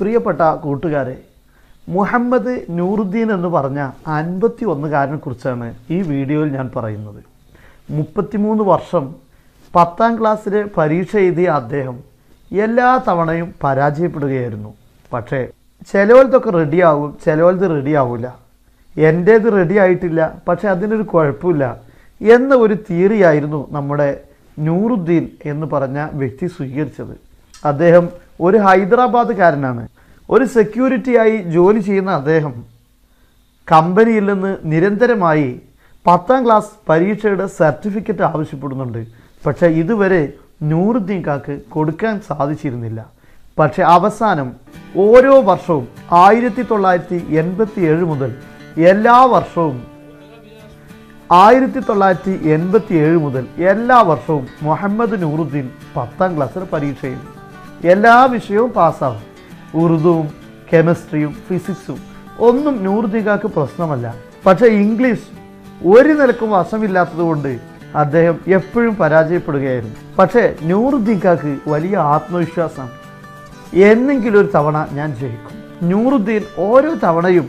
പ്രിയപ്പെട്ട കൂട്ടുകാരെ മുഹമ്മദ് നൂറുദ്ദീൻ എന്ന് പറഞ്ഞ അൻപത്തി ഒന്നുകാരനെ കുറിച്ചാണ് ഈ വീഡിയോയിൽ ഞാൻ പറയുന്നത് മുപ്പത്തിമൂന്ന് വർഷം പത്താം ക്ലാസ്സിലെ പരീക്ഷ എഴുതിയ അദ്ദേഹം എല്ലാ തവണയും പരാജയപ്പെടുകയായിരുന്നു പക്ഷേ ചിലവലത്തൊക്കെ റെഡിയാവും ചിലവലത് റെഡിയാവില്ല എൻ്റേത് റെഡി ആയിട്ടില്ല പക്ഷേ അതിനൊരു കുഴപ്പമില്ല എന്ന ഒരു തിയറിയായിരുന്നു നമ്മുടെ നൂറുദ്ദീൻ എന്ന് പറഞ്ഞ വ്യക്തി സ്വീകരിച്ചത് അദ്ദേഹം ഒരു ഹൈദരാബാദുകാരനാണ് ഒരു സെക്യൂരിറ്റിയായി ജോലി ചെയ്യുന്ന അദ്ദേഹം കമ്പനിയിൽ നിന്ന് നിരന്തരമായി പത്താം ക്ലാസ് പരീക്ഷയുടെ സർട്ടിഫിക്കറ്റ് ആവശ്യപ്പെടുന്നുണ്ട് പക്ഷേ ഇതുവരെ നൂറുദ്ദീൻ കാക്ക് കൊടുക്കാൻ സാധിച്ചിരുന്നില്ല പക്ഷെ അവസാനം ഓരോ വർഷവും ആയിരത്തി തൊള്ളായിരത്തി എൺപത്തി ഏഴ് മുതൽ എല്ലാ വർഷവും ആയിരത്തി തൊള്ളായിരത്തി എൺപത്തി ഏഴ് മുതൽ എല്ലാ വർഷവും മുഹമ്മദ് നൂറുദ്ദീൻ പത്താം ക്ലാസ്സിൽ പരീക്ഷ എല്ലാ വിഷയവും പാസ്സാവും ഉറുദുവും കെമിസ്ട്രിയും ഫിസിക്സും ഒന്നും നൂർദിഗാക്ക് പ്രശ്നമല്ല പക്ഷേ ഇംഗ്ലീഷ് ഒരു നിലക്കും വശമില്ലാത്തതുകൊണ്ട് അദ്ദേഹം എപ്പോഴും പരാജയപ്പെടുകയായിരുന്നു പക്ഷേ നൂറുദ്ദീഖാക്ക് വലിയ ആത്മവിശ്വാസം എന്നെങ്കിലും ഒരു തവണ ഞാൻ ജയിക്കും നൂറുദ്ദീൻ ഓരോ തവണയും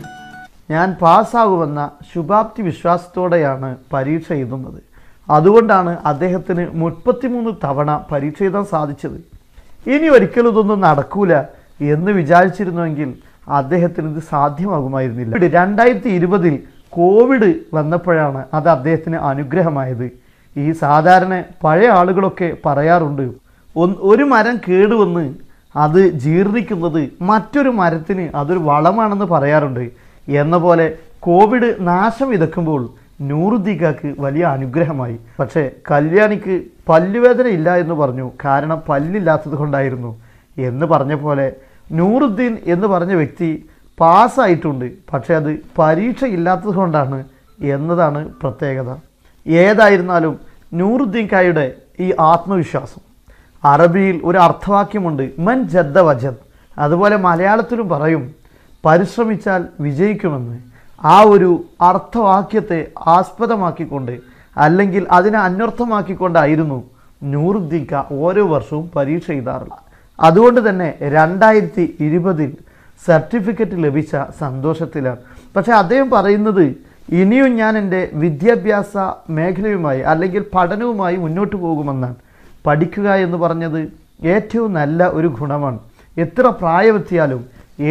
ഞാൻ പാസ്സാകുമെന്ന ശുഭാപ്തി വിശ്വാസത്തോടെയാണ് പരീക്ഷ എഴുതുന്നത് അതുകൊണ്ടാണ് അദ്ദേഹത്തിന് മുപ്പത്തിമൂന്ന് തവണ പരീക്ഷ എഴുതാൻ സാധിച്ചത് ഇനി ഒരിക്കലും ഇതൊന്നും നടക്കൂല എന്ന് വിചാരിച്ചിരുന്നുവെങ്കിൽ അദ്ദേഹത്തിന് ഇത് സാധ്യമാകുമായിരുന്നില്ല രണ്ടായിരത്തി ഇരുപതിൽ കോവിഡ് വന്നപ്പോഴാണ് അത് അദ്ദേഹത്തിന് അനുഗ്രഹമായത് ഈ സാധാരണ പഴയ ആളുകളൊക്കെ പറയാറുണ്ട് ഒരു മരം കേടുവന്ന് അത് ജീർണിക്കുന്നത് മറ്റൊരു മരത്തിന് അതൊരു വളമാണെന്ന് പറയാറുണ്ട് എന്ന പോലെ കോവിഡ് നാശം വിതക്കുമ്പോൾ നൂറുദ്ദീഖാക്ക് വലിയ അനുഗ്രഹമായി പക്ഷേ കല്യാണിക്ക് പല്ലുവേദന ഇല്ല എന്ന് പറഞ്ഞു കാരണം പല്ലില്ലാത്തത് കൊണ്ടായിരുന്നു എന്ന് പറഞ്ഞ പോലെ നൂറുദ്ദീൻ എന്ന് പറഞ്ഞ വ്യക്തി പാസ്സായിട്ടുണ്ട് പക്ഷേ അത് പരീക്ഷ ഇല്ലാത്തത് കൊണ്ടാണ് എന്നതാണ് പ്രത്യേകത ഏതായിരുന്നാലും നൂറുദ്ദീൻ കായുടെ ഈ ആത്മവിശ്വാസം അറബിയിൽ ഒരു അർത്ഥവാക്യമുണ്ട് മൻ ജദ്ദ വജദ് അതുപോലെ മലയാളത്തിലും പറയും പരിശ്രമിച്ചാൽ വിജയിക്കുമെന്ന് ആ ഒരു അർത്ഥവാക്യത്തെ ആസ്പദമാക്കിക്കൊണ്ട് അല്ലെങ്കിൽ അതിനെ അന്വർത്ഥമാക്കിക്കൊണ്ടായിരുന്നു നൂറുദ്ദീക്ക ഓരോ വർഷവും പരീക്ഷ എഴുതാറുള്ളത് അതുകൊണ്ട് തന്നെ രണ്ടായിരത്തി ഇരുപതിൽ സർട്ടിഫിക്കറ്റ് ലഭിച്ച സന്തോഷത്തിലാണ് പക്ഷേ അദ്ദേഹം പറയുന്നത് ഇനിയും ഞാൻ എൻ്റെ വിദ്യാഭ്യാസ മേഖലയുമായി അല്ലെങ്കിൽ പഠനവുമായി മുന്നോട്ട് പോകുമെന്നാണ് പഠിക്കുക എന്ന് പറഞ്ഞത് ഏറ്റവും നല്ല ഒരു ഗുണമാണ് എത്ര പ്രായമെത്തിയാലും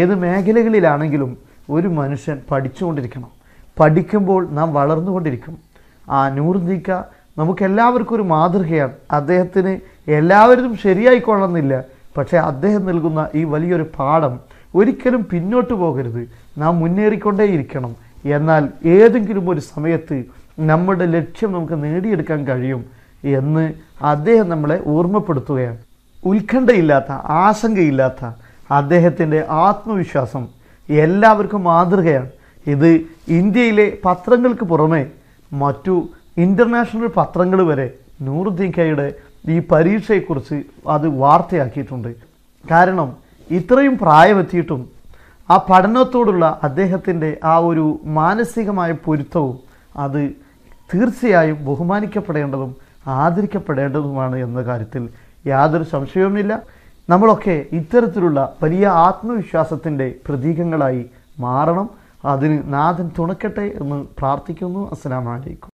ഏത് മേഖലകളിലാണെങ്കിലും ഒരു മനുഷ്യൻ പഠിച്ചുകൊണ്ടിരിക്കണം പഠിക്കുമ്പോൾ നാം വളർന്നുകൊണ്ടിരിക്കും ആ നൂർദീക്ക നമുക്കെല്ലാവർക്കും ഒരു മാതൃകയാണ് അദ്ദേഹത്തിന് എല്ലാവരും ശരിയായിക്കൊള്ളണമെന്നില്ല പക്ഷേ അദ്ദേഹം നൽകുന്ന ഈ വലിയൊരു പാഠം ഒരിക്കലും പിന്നോട്ട് പോകരുത് നാം മുന്നേറിക്കൊണ്ടേയിരിക്കണം എന്നാൽ ഏതെങ്കിലും ഒരു സമയത്ത് നമ്മുടെ ലക്ഷ്യം നമുക്ക് നേടിയെടുക്കാൻ കഴിയും എന്ന് അദ്ദേഹം നമ്മളെ ഓർമ്മപ്പെടുത്തുകയാണ് ഉത്കണ്ഠയില്ലാത്ത ആശങ്കയില്ലാത്ത അദ്ദേഹത്തിൻ്റെ ആത്മവിശ്വാസം എല്ലാവർക്കും മാതൃകയാണ് ഇത് ഇന്ത്യയിലെ പത്രങ്ങൾക്ക് പുറമെ മറ്റു ഇൻ്റർനാഷണൽ പത്രങ്ങൾ വരെ നൂറുദ്ദീഖയുടെ ഈ പരീക്ഷയെക്കുറിച്ച് അത് വാർത്തയാക്കിയിട്ടുണ്ട് കാരണം ഇത്രയും പ്രായമെത്തിയിട്ടും ആ പഠനത്തോടുള്ള അദ്ദേഹത്തിൻ്റെ ആ ഒരു മാനസികമായ പൊരുത്തവും അത് തീർച്ചയായും ബഹുമാനിക്കപ്പെടേണ്ടതും ആദരിക്കപ്പെടേണ്ടതുമാണ് എന്ന കാര്യത്തിൽ യാതൊരു സംശയവുമില്ല നമ്മളൊക്കെ ഇത്തരത്തിലുള്ള വലിയ ആത്മവിശ്വാസത്തിൻ്റെ പ്രതീകങ്ങളായി മാറണം അതിന് നാഥൻ തുണക്കട്ടെ എന്ന് പ്രാർത്ഥിക്കുന്നു അസ്സാം വലൈക്കും